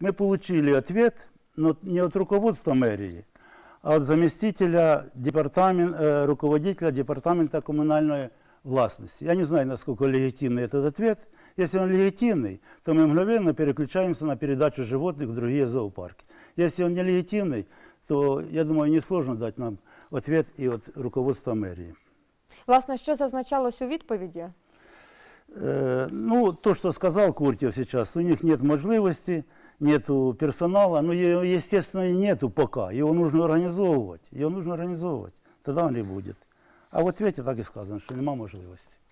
Мы получили ответ, но не от руководства мэрии, а от заместителя департамент, э, руководителя департамента коммунальной властности. Я не знаю, насколько легитимный этот ответ. Если он легитимный, то мы мгновенно переключаемся на передачу животных в другие зоопарки. Если он не легитимный, то, я думаю, несложно дать нам ответ и от руководства мэрии. Власне, что зазначалось у відповіді? Е, э, ну, то, что сказал Куртєв сейчас. у них нет возможности нету персонала, ну, естественно, и нету пока. Его нужно организовывать, его нужно организовывать, тогда он и будет. А в ответе так и сказано, что нема можливости.